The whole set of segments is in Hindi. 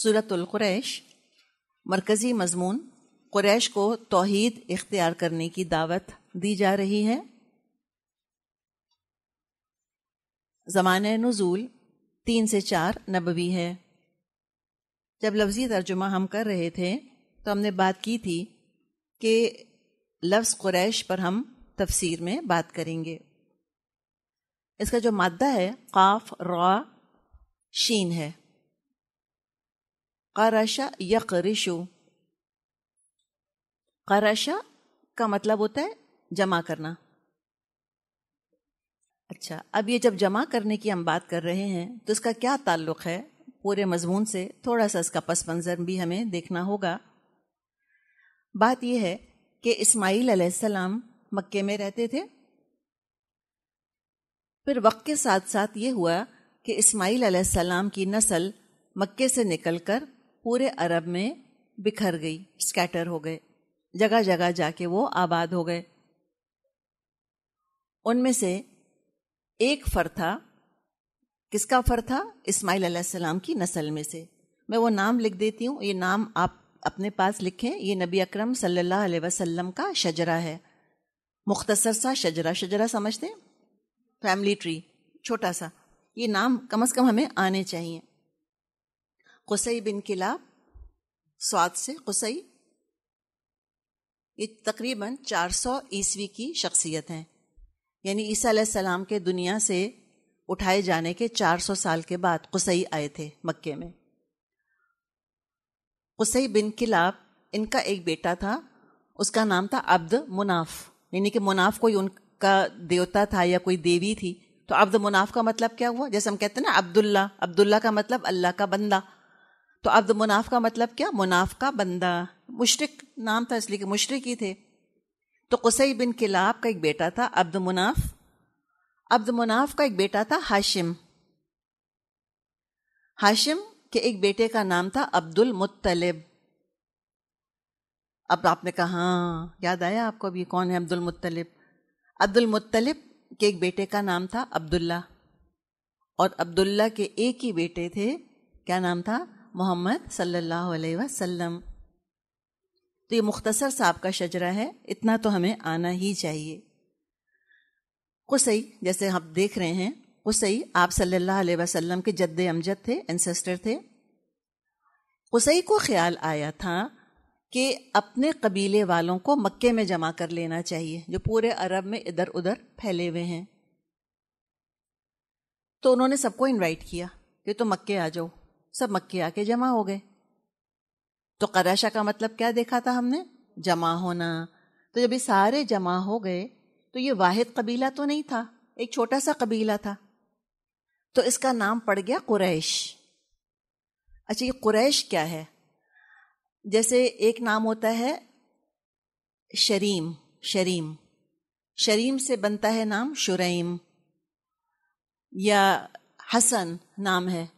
सूरतुल्क्रैश मरकज़ी मजमून क्रैश को तोहद इख्तियार करने की दावत दी जा रही है ज़मान नज़ूल तीन से चार नबवी है जब लफ्ज़ी तर्जुमा हम कर रहे थे तो हमने बात की थी कि लफ्ज़ क्रैश पर हम तफसीर में बात करेंगे इसका जो मादा है काफ रॉ शीन है करश यकरिशु करशा का मतलब होता है जमा करना अच्छा अब ये जब जमा करने की हम बात कर रहे हैं तो इसका क्या ताल्लुक़ है पूरे मजमून से थोड़ा सा इसका पस मंज़र भी हमें देखना होगा बात यह है कि इस्माईल अलैहिस्सलाम मक्के में रहते थे फिर वक्त के साथ साथ ये हुआ कि इस्माईल अलैहिस्सलाम की नस्ल मक्के से निकलकर पूरे अरब में बिखर गई स्कैटर हो गए जगह जगह जाके वो आबाद हो गए उनमें से एक फर था किसका फर था इस्माइल सलाम की नस्ल में से मैं वो नाम लिख देती हूँ ये नाम आप अपने पास लिखें ये नबी अकरम सल्लल्लाहु अलैहि वसल्लम का शजरा है मुख्तसर सा शजरा शजरा समझते हैं फैमिली ट्री छोटा सा ये नाम कम अज़ कम हमें आने चाहिए कुसई बिन किलाब स्वाद से कसई ये तकरीबन 400 ईसवी की शख्सियत हैं यानी ईसा सलाम के दुनिया से उठाए जाने के 400 साल के बाद कसई आए थे मक्के में कसई बिन किलाब इनका एक बेटा था उसका नाम था अब्द मुनाफ यानी कि मुनाफ कोई उनका देवता था या कोई देवी थी तो अब्द मुनाफ का मतलब क्या हुआ जैसे हम कहते हैं ना अब्दुल्ला अब्दुल्ला का मतलब अल्लाह का बंदा तो अब मुनाफ का मतलब क्या मुनाफ का बंदा मुशरक नाम था इसलिए कि मुशरक ही थे तो कुसई बिन किलाब का एक बेटा था अब्द मुनाफ अब्द मुनाफ का एक बेटा था हाशिम हाशिम के एक बेटे का नाम था अब्दुल मुत्तलिब अब आपने कहा हाँ याद आया आपको अभी कौन है अब्दुल मुत्तलिब अब्दुल मुत्तलिब के एक बेटे का नाम था अब्दुल्ला और अब्दुल्ला के एक ही बेटे थे क्या नाम था मोहम्मद सल्लल्लाहु अलैहि वसल्लम तो ये मुख्तसर साहब का शजरा है इतना तो हमें आना ही चाहिए कुसई जैसे आप देख रहे हैं कुसई आप सल्लल्लाहु अलैहि वसल्लम के जद्द अमजद थे एनसेस्टर थे कुसई को ख्याल आया था कि अपने कबीले वालों को मक्के में जमा कर लेना चाहिए जो पूरे अरब में इधर उधर फैले हुए हैं तो उन्होंने सबको इनवाइट किया कि तुम तो मक्के आ जाओ सब मक्के आके जमा हो गए तो कराशा का मतलब क्या देखा था हमने जमा होना तो जब ये सारे जमा हो गए तो ये वाहिद कबीला तो नहीं था एक छोटा सा कबीला था तो इसका नाम पड़ गया कुरैश अच्छा ये कुरैश क्या है जैसे एक नाम होता है शरीम शरीम शरीम से बनता है नाम शुरैम या हसन नाम है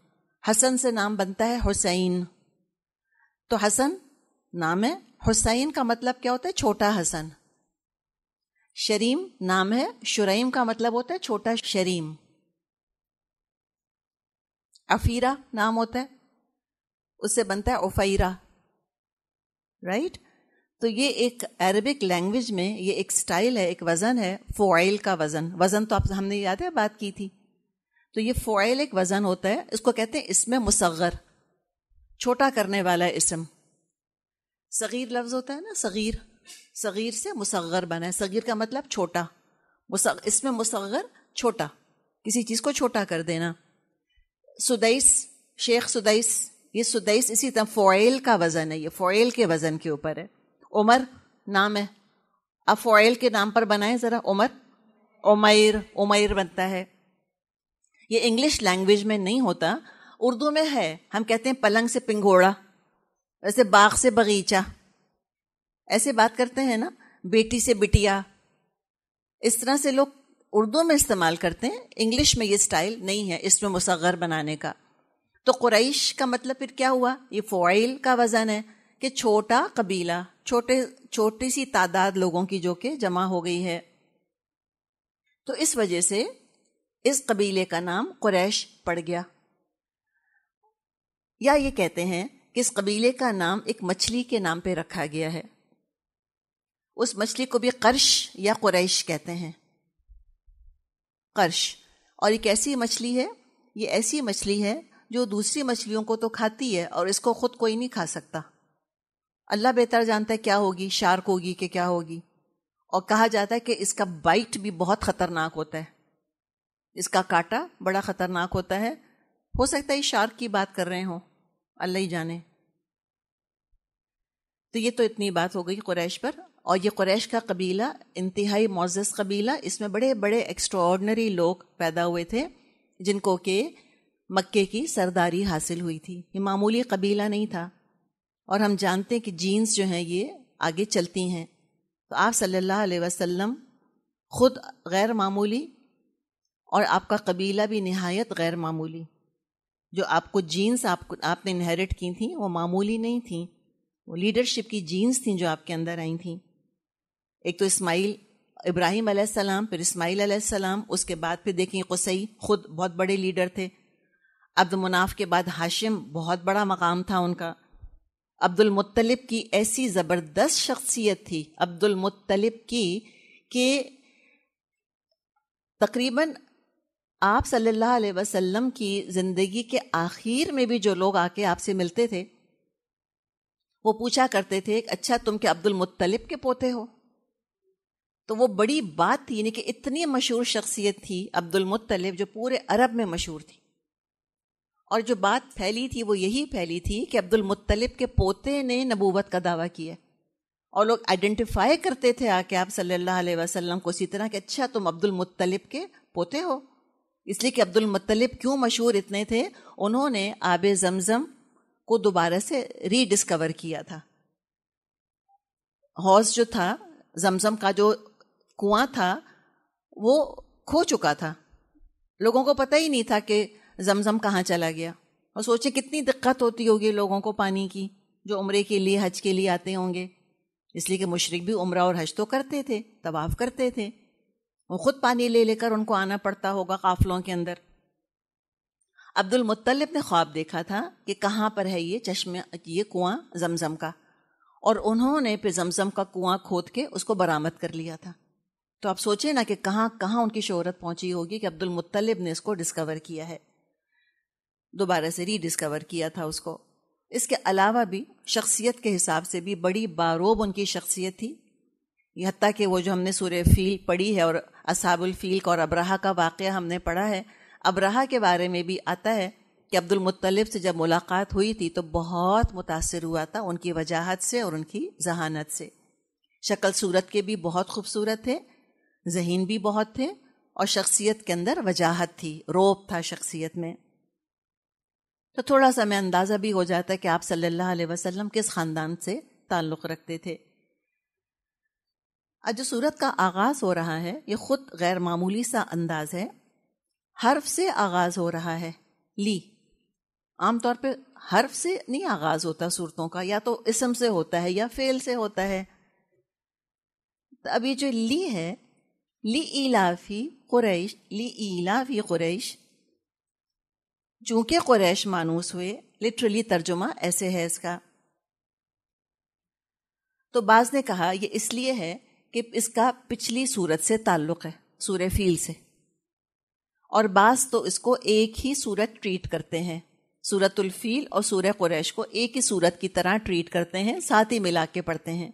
हसन से नाम बनता है हुसैन तो हसन नाम है हुसैन का मतलब क्या होता है छोटा हसन शरीम नाम है शुरैम का मतलब होता है छोटा शरीम अफीरा नाम होता है उससे बनता है ओफीरा राइट तो ये एक अरबिक लैंग्वेज में ये एक स्टाइल है एक वज़न है फ़ोइल का वज़न वज़न तो आप हमने याद है बात की थी तो ये फ़ाइल एक वज़न होता है इसको कहते हैं इसमें मुसगर छोटा करने वाला इसम सगीर लफ्ज़ होता है ना सगीर सगीर से मुसगर बना है सगीर का मतलब छोटा मुसग इसमें मुसगर छोटा किसी चीज़ को छोटा कर देना सुदैस शेख सुदैस ये सुदैस इसी तरह फ़ोइल का वज़न है ये फ़ोइल के वज़न के ऊपर है उमर नाम है अब फ़ाइल के नाम पर बनाएं ज़रा उमर उमैर उमैर बनता है ये इंग्लिश लैंग्वेज में नहीं होता उर्दू में है हम कहते हैं पलंग से पिंगोड़ा वैसे बाग से बगीचा ऐसे बात करते हैं ना बेटी से बिटिया इस तरह से लोग उर्दू में इस्तेमाल करते हैं इंग्लिश में ये स्टाइल नहीं है इसमें मुसगर बनाने का तो क्रैश का मतलब फिर क्या हुआ ये फ़ोइल का वज़न है कि छोटा कबीला छोटे छोटी सी तादाद लोगों की जो कि जमा हो गई है तो इस वजह से इस कबीले का नाम कुरैश पड़ गया या ये कहते हैं कि इस कबीले का नाम एक मछली के नाम पे रखा गया है उस मछली को भी कर्श या कुरैश कहते हैं कर्श और एक ऐसी मछली है ये ऐसी मछली है जो दूसरी मछलियों को तो खाती है और इसको खुद कोई नहीं खा सकता अल्लाह बेहतर जानता है क्या होगी शार्क होगी कि क्या होगी और कहा जाता है कि इसका बाइट भी बहुत खतरनाक होता है इसका काटा बड़ा ख़तरनाक होता है हो सकता है शार्क की बात कर रहे हो अल्लाह ही जाने तो ये तो इतनी बात हो गई कुरैश पर और ये कुरैश का कबीला इंतहाई मोजस कबीला इसमें बड़े बड़े एक्स्ट्रॉर्डनरी लोग पैदा हुए थे जिनको के मक्के की सरदारी हासिल हुई थी ये मामूली कबीला नहीं था और हम जानते हैं कि जीन्स जो हैं ये आगे चलती हैं तो आप सल्लल्लाहु अलैहि वसल्लम ख़ुद गैर मामूली और आपका कबीला भी नहायत गैर मामूली जो आपको जीन्स आपको आपने इनहेरिट की थी वो मामूली नहीं थी वो लीडरशिप की जीन्स थी जो आपके अंदर आई थी एक तो इस्माइल इब्राहिम अलैहिस्सलाम फिर इस्माइल अलैहिस्सलाम उसके बाद फिर देखें कुसई खुद बहुत बड़े लीडर थे अब्द मुनाफ के बाद हाशिम बहुत बड़ा मकाम था उनका अब्दुल मुत्तलिब की ऐसी ज़बरदस्त शख्सियत थी अब्दुल मुत्तलिब की कि तकरीबन आप सल्लल्लाहु अलैहि वसल्लम की ज़िंदगी के आखिर में भी जो लोग आके आपसे मिलते थे वो पूछा करते थे अच्छा तुम के अब्दुल मुत्तलिब के पोते हो तो वो बड़ी बात थी यानी कि इतनी मशहूर शख्सियत थी अब्दुल मुत्तलिब जो पूरे अरब में मशहूर थी और जो बात फैली थी वो यही फैली थी कि अब्दुल मुत्तलिब के पोते ने नबूवत का दावा किया और लोग आइडेंटिफाई करते थे आके आप सल्लल्लाहु अलैहि वसल्लम को इसी तरह कि अच्छा तुम अब्दुल मुत्तलिब के पोते हो इसलिए कि अब्दुल मुत्तलिब क्यों मशहूर इतने थे उन्होंने आब जमजम को दोबारा से रीडिस्कवर किया था हौज जो था जमजम का जो कुआं था वो खो चुका था लोगों को पता ही नहीं था कि जमजम कहाँ चला गया और सोचे कितनी दिक्कत होती होगी लोगों को पानी की जो उम्र के लिए हज के लिए आते होंगे इसलिए कि मुशरक भी उम्र और हज तो करते थे तवाफ़ करते थे वो खुद पानी ले लेकर उनको आना पड़ता होगा काफलों के अंदर अब्दुल मुत्तलिब ने ख्वाब देखा था कि कहाँ पर है ये चश्मे ये कुआं जमजम का और उन्होंने फिर जमजम का कुआं खोद के उसको बरामद कर लिया था तो आप सोचें ना कि कहाँ कहाँ उनकी शोहरत पहुंची होगी कि अब्दुल मुत्तलिब ने इसको डिस्कवर किया है दोबारा से रीडिस्कवर किया था उसको इसके अलावा भी शख्सियत के हिसाब से भी बड़ी बारोब उनकी शख्सियत थी हती कि वो जो हमने सूर्य फील पढ़ी है और असाबुल फील और अब्रहा का वाक़ हमने पढ़ा है अब्रहा के बारे में भी आता है कि अब्दुल मुत्तलिब से जब मुलाकात हुई थी तो बहुत मुतासर हुआ था उनकी वजाहत से और उनकी जहानत से शक्ल सूरत के भी बहुत खूबसूरत थे जहीन भी बहुत थे और शख्सियत के अंदर वजाहत थी रोब था शख्सियत में तो थोड़ा सा मैं अंदाज़ा भी हो जाता कि आप सल्लल्लाहु अलैहि वसल्लम किस ख़ानदान से ताल्लुक़ रखते थे आज जो सूरत का आगाज़ हो रहा है ये ख़ुद गैर मामूली सा अंदाज है हर्फ से आगाज़ हो रहा है ली आमतौर पर हर्फ से नहीं आगाज़ होता सूरतों का या तो इसम से होता है या फेल से होता है तो अब ये जो ली है ली इलाफी कुरैश ली इलाफी कुरैश चूंकि कुरैश मानूस हुए लिटरली तर्जुमा ऐसे है इसका तो बाज ने कहा यह इसलिए है कि इसका पिछली सूरत से ताल्लुक़ है सूर्य फील से और बास तो इसको एक ही सूरत ट्रीट करते हैं सूरतुल्फील और सूर्य कुरैश को एक ही सूरत की तरह ट्रीट करते हैं साथ ही मिला के पढ़ते हैं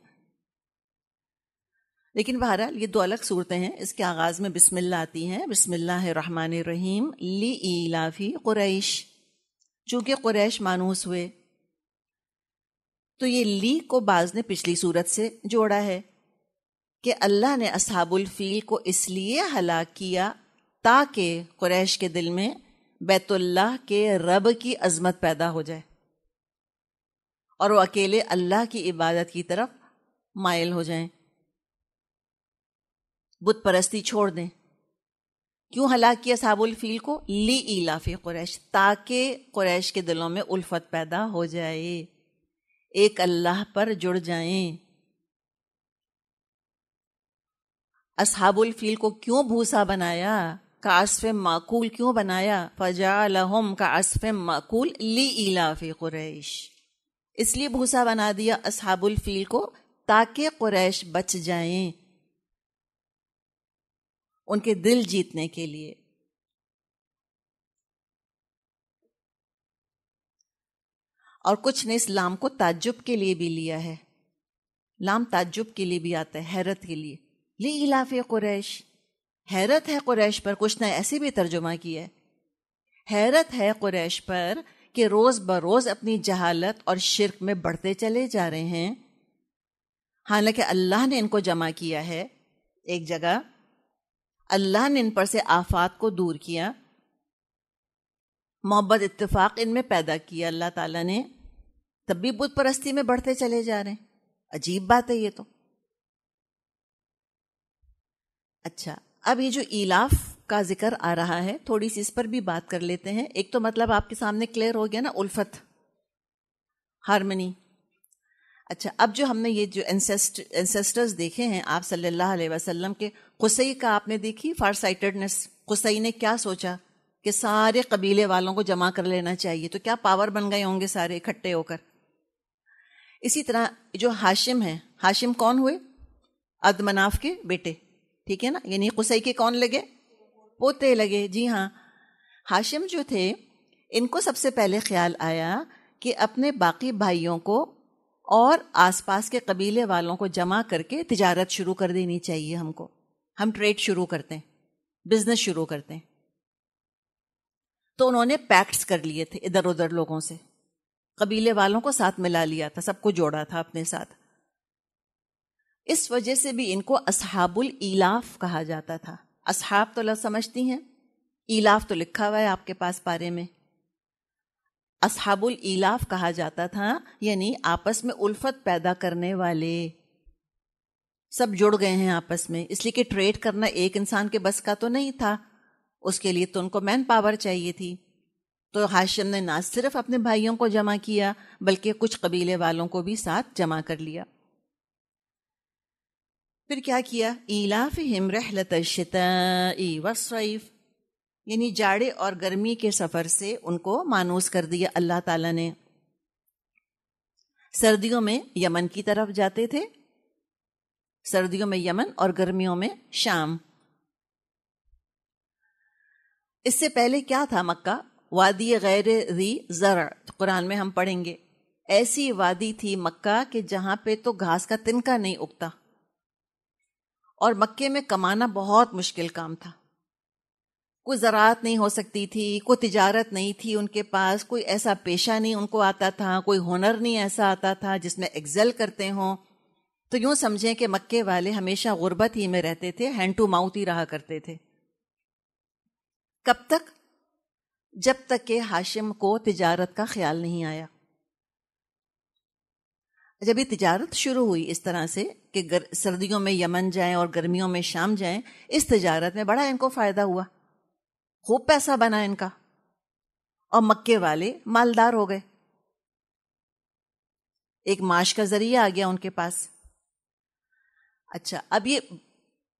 लेकिन बहरहाल ये दो अलग सूरतें हैं इसके आगाज़ में बिस्मिल्ला आती हैं बिस्मिल्ला बिस्मिल्लाहमान रहीम ली इलाफी कुरैश चूंकि कुरैश मानूस हुए तो ये ली को बाज ने पिछली सूरत से जोड़ा है कि अल्लाह ने असहाबुल फील को इसलिए हलाक किया ताकि कुरैश के दिल में बैतुल्लाह के रब की अजमत पैदा हो जाए और वो अकेले अल्लाह की इबादत की तरफ मायल हो जाए बुत परस्ती छोड़ दें क्यों हलाक किया साबुल फील को ली इलाफे कुरैश ताकि कुरैश के दिलों में उल्फत पैदा हो जाए एक अल्लाह पर जुड़ जाएं असहाबुल फील को क्यों भूसा बनाया का आसफ माकूल क्यों बनाया फजा लहम का आसफ माकूल ली इलाफ कुरैश इसलिए भूसा बना दिया असहाबुल फील को ताकि कुरैश बच जाएं उनके दिल जीतने के लिए और कुछ ने इस लाम को ताज्जुब के लिए भी लिया है लाम ताज्जुब के लिए भी आता है हैरत के लिए ली इलाफ कुरैश हैरत है कुरैश पर कुछ ने ऐसे भी तर्जुमा किया हैरत है कुरैश पर कि रोज़ बरोज़ अपनी जहालत और शिरक में बढ़ते चले जा रहे हैं हालांकि अल्लाह ने इनको जमा किया है एक जगह अल्लाह ने इन पर से आफात को दूर किया मोहब्बत इतफाक इनमें पैदा किया अल्लाह ताला ने तब भी बुत परस्ती में बढ़ते चले जा रहे हैं अजीब बात है ये तो अच्छा अब ये जो इलाफ का जिक्र आ रहा है थोड़ी सी इस पर भी बात कर लेते हैं एक तो मतलब आपके सामने क्लियर हो गया ना उल्फत हारमनी अच्छा अब जो हमने ये जो एंसेस्ट एंसेस्टर्स देखे हैं आप सल्लल्लाहु अलैहि वसल्लम के कुसई का आपने देखी फारसाइटेडनेस कुसई ने क्या सोचा कि सारे कबीले वालों को जमा कर लेना चाहिए तो क्या पावर बन गए होंगे सारे इकट्ठे होकर इसी तरह जो हाशिम है हाशिम कौन हुए अदमनाफ के बेटे ठीक है ना यानी कुसई के कौन लगे पोते लगे जी हाँ हाशिम जो थे इनको सबसे पहले ख्याल आया कि अपने बाकी भाइयों को और आसपास के कबीले वालों को जमा करके तिजारत शुरू कर देनी चाहिए हमको हम ट्रेड शुरू करते हैं बिजनेस शुरू करते हैं तो उन्होंने पैक्ट्स कर लिए थे इधर उधर लोगों से कबीले वालों को साथ मिला लिया था सबको जोड़ा था अपने साथ इस वजह से भी इनको असहाबुल इलाफ कहा जाता था असहाब तो लफ समझती हैं इलाफ तो लिखा हुआ है आपके पास पारे में असहाबुल इलाफ कहा जाता था यानी आपस में उल्फत पैदा करने वाले सब जुड़ गए हैं आपस में इसलिए कि ट्रेड करना एक इंसान के बस का तो नहीं था उसके लिए तो उनको मैन पावर चाहिए थी तो हाशिम ने ना सिर्फ अपने भाइयों को जमा किया बल्कि कुछ कबीले वालों को भी साथ जमा कर लिया फिर क्या किया इलाफ हिम रहलत वसईफ यानी जाड़े और गर्मी के सफ़र से उनको मानूस कर दिया अल्लाह ताला ने सर्दियों में यमन की तरफ जाते थे सर्दियों में यमन और गर्मियों में शाम इससे पहले क्या था मक्का वादी गैर री ज़र कुरान में हम पढ़ेंगे ऐसी वादी थी मक्का कि जहां पे तो घास का तिनका नहीं उगता और मक्के में कमाना बहुत मुश्किल काम था कोई ज़रात नहीं हो सकती थी कोई तिजारत नहीं थी उनके पास कोई ऐसा पेशा नहीं उनको आता था कोई हुनर नहीं ऐसा आता था जिसमें एक्सेल करते हों तो यूं समझें कि मक्के वाले हमेशा गुर्बत ही में रहते थे हैंड टू माउथ ही रहा करते थे कब तक जब तक के हाशिम को तिजारत का ख्याल नहीं आया जब ये तजारत शुरू हुई इस तरह से कि सर्दियों में यमन जाएं और गर्मियों में शाम जाएं इस तजारत में बड़ा इनको फ़ायदा हुआ खूब पैसा बना इनका और मक्के वाले मालदार हो गए एक माश का जरिया आ गया उनके पास अच्छा अब ये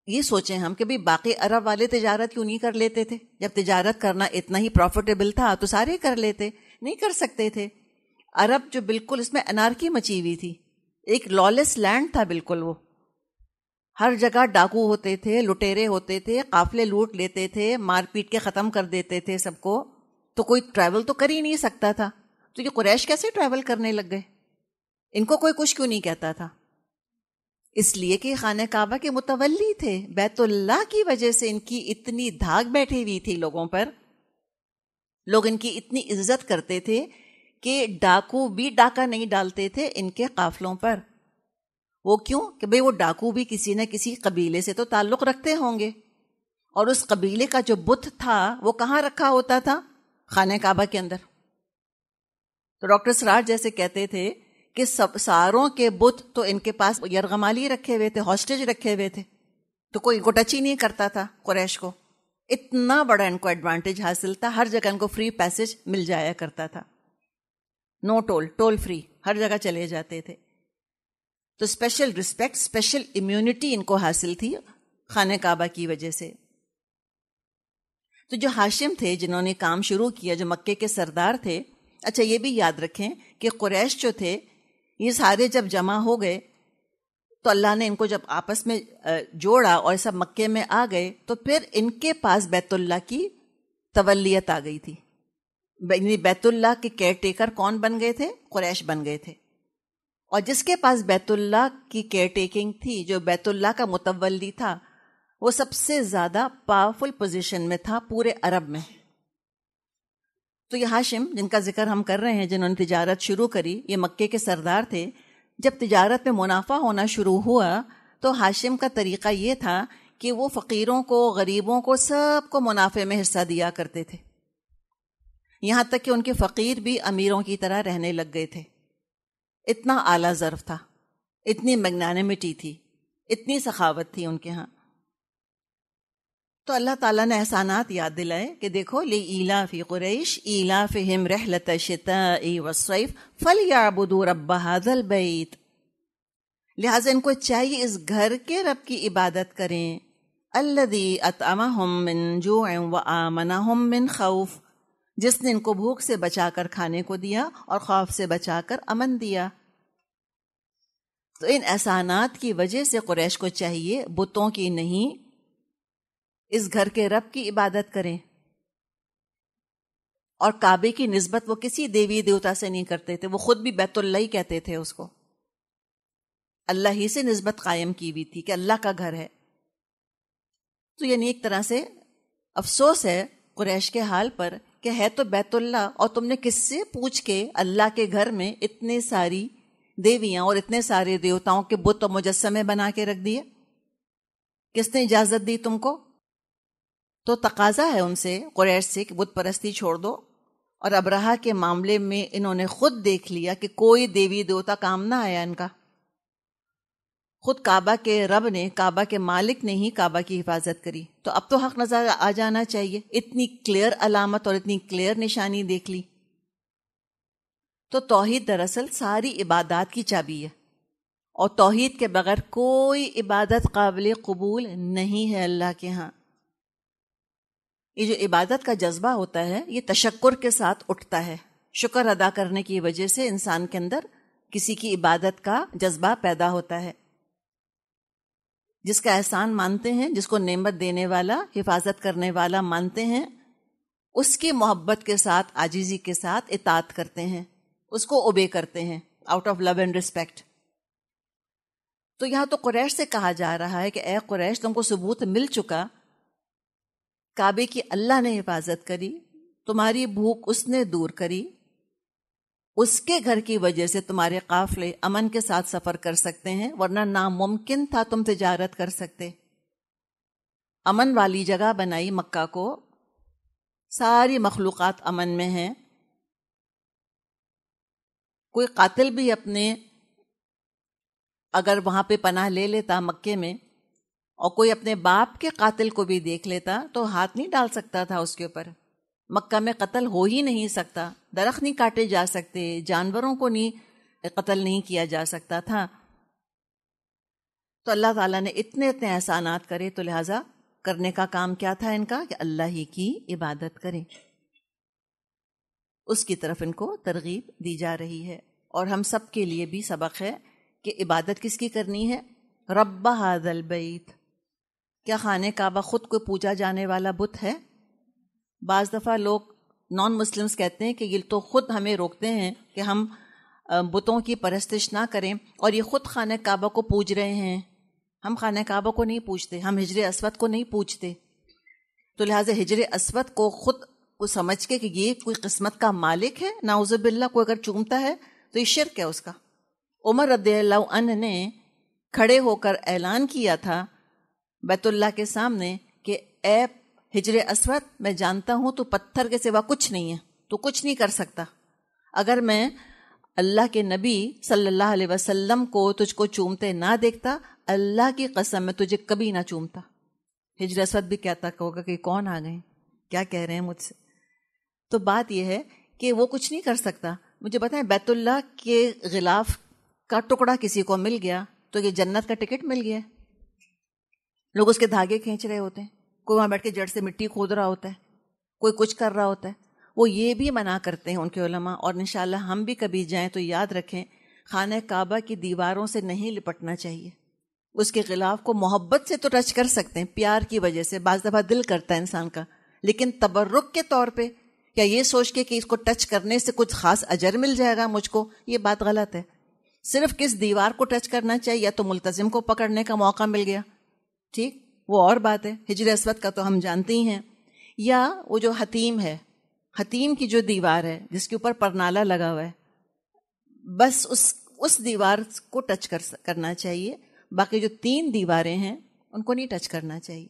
ये सोचें हम कि भाई बाकी अरब वाले तजारत क्यों नहीं कर लेते थे जब तजारत करना इतना ही प्रॉफिटेबल था तो सारे कर लेते नहीं कर सकते थे अरब जो बिल्कुल इसमें अनारकी मची हुई थी एक लॉलेस लैंड था बिल्कुल वो हर जगह डाकू होते थे लुटेरे होते थे काफले लूट लेते थे मारपीट के ख़त्म कर देते थे सबको तो कोई ट्रैवल तो कर ही नहीं सकता था तो ये कुरैश कैसे ट्रैवल करने लग गए इनको कोई कुछ क्यों नहीं कहता था इसलिए कि खान काबा के मुतवली थे बैतुल्ला की वजह से इनकी इतनी धाक बैठी हुई थी लोगों पर लोग इनकी इतनी इज्जत करते थे कि डाकू भी डाका नहीं डालते थे इनके काफलों पर वो क्यों कि भाई वो डाकू भी किसी न किसी कबीले से तो ताल्लुक़ रखते होंगे और उस कबीले का जो बुत था वो कहाँ रखा होता था खान काबा के अंदर तो डॉक्टर सराज जैसे कहते थे कि सब सारों के बुत तो इनके पास यरगमाली रखे हुए थे हॉस्टेज रखे हुए थे तो कोई इनको टच ही नहीं करता था कुरैश को इतना बड़ा इनको एडवांटेज हासिल था हर जगह इनको फ्री पैसेज मिल जाया करता था नो टोल टोल फ्री हर जगह चले जाते थे तो स्पेशल रिस्पेक्ट स्पेशल इम्यूनिटी इनको हासिल थी खान काबा की वजह से तो जो हाशिम थे जिन्होंने काम शुरू किया जो मक्के के सरदार थे अच्छा ये भी याद रखें कि कुरैश जो थे ये सारे जब जमा हो गए तो अल्लाह ने इनको जब आपस में जोड़ा और सब मक्के में आ गए तो फिर इनके पास बैतुल्ला की तवल्लियत आ गई थी बैतुल्ला के टेकर कौन बन गए थे कुरैश बन गए थे और जिसके पास बैतुल्ला की केयर टेकिंग थी जो बैतुल्ला का मुतवली था वो सबसे ज्यादा पावरफुल पोजीशन में था पूरे अरब में तो ये हाशिम जिनका जिक्र हम कर रहे हैं जिन्होंने तिजारत शुरू करी ये मक्के के सरदार थे जब तिजारत में मुनाफा होना शुरू हुआ तो हाशिम का तरीका ये था कि वो फ़कीरों को गरीबों को सबको मुनाफे में हिस्सा दिया करते थे यहाँ तक कि उनके फ़कीर भी अमीरों की तरह रहने लग गए थे इतना आला जरफ था इतनी मैग्नानिमिटी थी इतनी सखावत थी उनके यहाँ तो अल्लाह ताला ने एहसानात याद दिलाए कि देखो ले ईला फ़ी कुरैश ईला फ़िम रहलत शिता ई वसैफ फल याबुदू रब हाजल बैत लिहाजा इनको चाहिए इस घर के रब की इबादत करें अल्लदी अतमा हम मिन जो व आमना हम मिन खौफ़ जिसने इनको भूख से बचाकर खाने को दिया और खौफ से बचाकर अमन दिया तो इन एहसानात की वजह से कुरैश को चाहिए बुतों की नहीं इस घर के रब की इबादत करें और काबे की नस्बत वो किसी देवी देवता से नहीं करते थे वो खुद भी बैतुल्ला ही कहते थे उसको अल्लाह ही से नस्बत कायम की हुई थी कि अल्लाह का घर है तो यानी एक तरह से अफसोस है कुरैश के हाल पर कि है तो बैतुल्ला और तुमने किससे पूछ के अल्लाह के घर में इतने सारी देवियां और इतने सारे देवताओं के बुत और मुजस्मे बना के रख दिए किसने इजाजत दी तुमको तो तकाजा है उनसे कुरैश से कि बुत परस्ती छोड़ दो और अबराहा के मामले में इन्होंने खुद देख लिया कि कोई देवी देवता काम ना आया इनका खुद काबा के रब ने काबा के मालिक ने ही काबा की हिफाजत करी तो अब तो हक नजर आ जाना चाहिए इतनी क्लियर अलामत और इतनी क्लियर निशानी देख ली तो तोहहीद दरअसल सारी इबादत की चाबी है और तोहहीद के बगैर कोई इबादत काबिल कबूल नहीं है अल्लाह के यहाँ ये जो इबादत का जज्बा होता है ये तशक्र के साथ उठता है शुक्र अदा करने की वजह से इंसान के अंदर किसी की इबादत का जज्बा पैदा होता है जिसका एहसान मानते हैं जिसको नेमत देने वाला हिफाजत करने वाला मानते हैं उसकी मोहब्बत के साथ आजीजी के साथ इतात करते हैं उसको ओबे करते हैं out of love and respect तो यहाँ तो कुरैश से कहा जा रहा है कि ए कुरैश तुमको सबूत मिल चुका काबे की अल्लाह ने हिफाजत करी तुम्हारी भूख उसने दूर करी उसके घर की वजह से तुम्हारे काफले अमन के साथ सफर कर सकते हैं वरना नामुमकिन था तुम तजारत कर सकते अमन वाली जगह बनाई मक्का को सारी मखलूक़ात अमन में हैं कोई कातिल भी अपने अगर वहाँ पे पनाह ले लेता मक्के में और कोई अपने बाप के कातिल को भी देख लेता तो हाथ नहीं डाल सकता था उसके ऊपर मक्का में कत्ल हो ही नहीं सकता दरख्त नहीं काटे जा सकते जानवरों को नहीं कत्ल नहीं किया जा सकता था तो अल्लाह ताला ने इतने इतने एहसानात करे तो लिहाजा करने का काम क्या था इनका कि अल्लाह ही की इबादत करें उसकी तरफ इनको तरगीब दी जा रही है और हम सब के लिए भी सबक है कि इबादत किसकी करनी है रब्बा हादल बैत क्या खान काबा खुद को पूजा जाने वाला बुत है बज़ दफ़ा लोग नॉन मुस्लिम्स कहते हैं कि ये तो ख़ुद हमें रोकते हैं कि हम बुतों की परस्तिश ना करें और ये ख़ुद खाना काबा को पूज रहे हैं हम खाना काबा को नहीं पूछते हम हिजर असवद को नहीं पूछते तो लिहाजा हिजर असवद को ख़ुद को समझ के कि ये कोई किस्मत का मालिक है ना नाउज़बिल्ला को अगर चूमता है तो ये शिरक है उसका उमर रद्द ने खड़े होकर ऐलान किया था बैतुल्ला के सामने कि ए हिजरे असवत मैं जानता हूँ तो पत्थर के सिवा कुछ नहीं है तो कुछ नहीं कर सकता अगर मैं अल्लाह के नबी सल्लल्लाहु अलैहि वसल्लम को तुझको चूमते ना देखता अल्लाह की कसम मैं तुझे कभी ना चूमता हिजर असवद भी कहता होगा कि कौन आ गए क्या कह रहे हैं मुझसे तो बात यह है कि वो कुछ नहीं कर सकता मुझे बताएं बैतुल्ला के गिलाफ का टुकड़ा किसी को मिल गया तो ये जन्नत का टिकट मिल गया लोग उसके धागे खींच रहे होते हैं कोई वहाँ बैठ के जड़ से मिट्टी खोद रहा होता है कोई कुछ कर रहा होता है वो ये भी मना करते हैं उनके उलमा और इन हम भी कभी जाएं तो याद रखें ख़ान काबा की दीवारों से नहीं लिपटना चाहिए उसके खिलाफ को मोहब्बत से तो टच कर सकते हैं प्यार की वजह से बाज दफ़ा दिल करता है इंसान का लेकिन तबर्रुक के तौर पे या ये सोच के कि इसको टच करने से कुछ खास अजर मिल जाएगा मुझको ये बात गलत है सिर्फ किस दीवार को टच करना चाहिए या तो मुलतजिम को पकड़ने का मौका मिल गया ठीक वो और बात है हिजर असवद का तो हम जानते ही हैं या वो जो हतीम है हतीम की जो दीवार है जिसके ऊपर परनाला लगा हुआ है बस उस उस दीवार को टच कर करना चाहिए बाकी जो तीन दीवारें हैं उनको नहीं टच करना चाहिए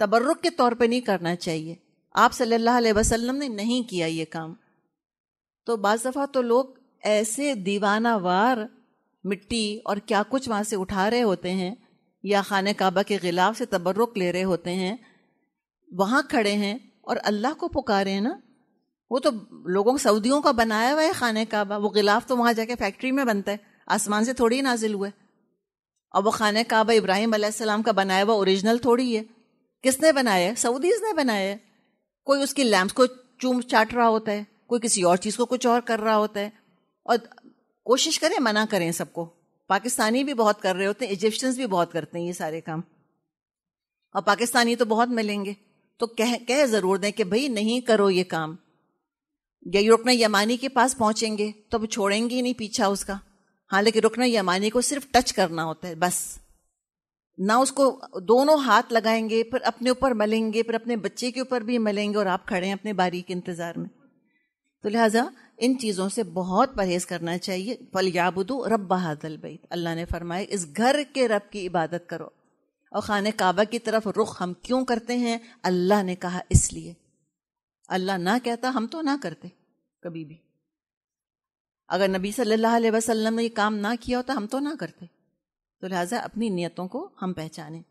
तबर्रुक के तौर पे नहीं करना चाहिए आप सल्लल्लाहु अलैहि वसल्लम ने नहीं किया ये काम तो बाज़ दफ़ा तो लोग ऐसे दीवाना वार मिट्टी और क्या कुछ वहाँ से उठा रहे होते हैं या खान काबा के गिलाफ से तबर्रुक ले रहे होते हैं वहाँ खड़े हैं और अल्लाह को पुकारे हैं ना वो तो लोगों को सऊदियों का बनाया हुआ है खान काबा वो गिलाफ तो वहाँ जाके फैक्ट्री में बनता है आसमान से थोड़ी नाजिल हुए और वो खान काबा इब्राहिम आसमाम का बनाया हुआ ओरिजिनल थोड़ी है किसने बनाया है सऊदीज़ ने बनाया है कोई उसकी लैम्प्स को चूम चाट रहा होता है कोई किसी और चीज़ को कुछ और कर रहा होता है और कोशिश करें मना करें सबको पाकिस्तानी भी बहुत कर रहे होते हैं इजिप्शियंस भी बहुत करते हैं ये सारे काम और पाकिस्तानी तो बहुत मिलेंगे तो कह कह जरूर दें कि भाई नहीं करो ये काम या रुकन यमानी के पास पहुंचेंगे तो अब छोड़ेंगे ही नहीं पीछा उसका हाँ लेकिन रुकन यमानी को सिर्फ टच करना होता है बस ना उसको दोनों हाथ लगाएंगे फिर अपने ऊपर मलेंगे फिर अपने बच्चे के ऊपर भी मलेंगे और आप खड़े हैं अपने बारी के इंतजार में तो लिहाजा इन चीज़ों से बहुत परहेज करना चाहिए फल याबुदो रब बहादल बैत अल्लाह ने फरमाए इस घर के रब की इबादत करो और खान काबा की तरफ रुख हम क्यों करते हैं अल्लाह ने कहा इसलिए अल्लाह ना कहता हम तो ना करते कभी भी अगर नबी सल्लल्लाहु अलैहि वसल्लम ने ये काम ना किया होता हम तो ना करते तो लिहाजा अपनी नियतों को हम पहचानें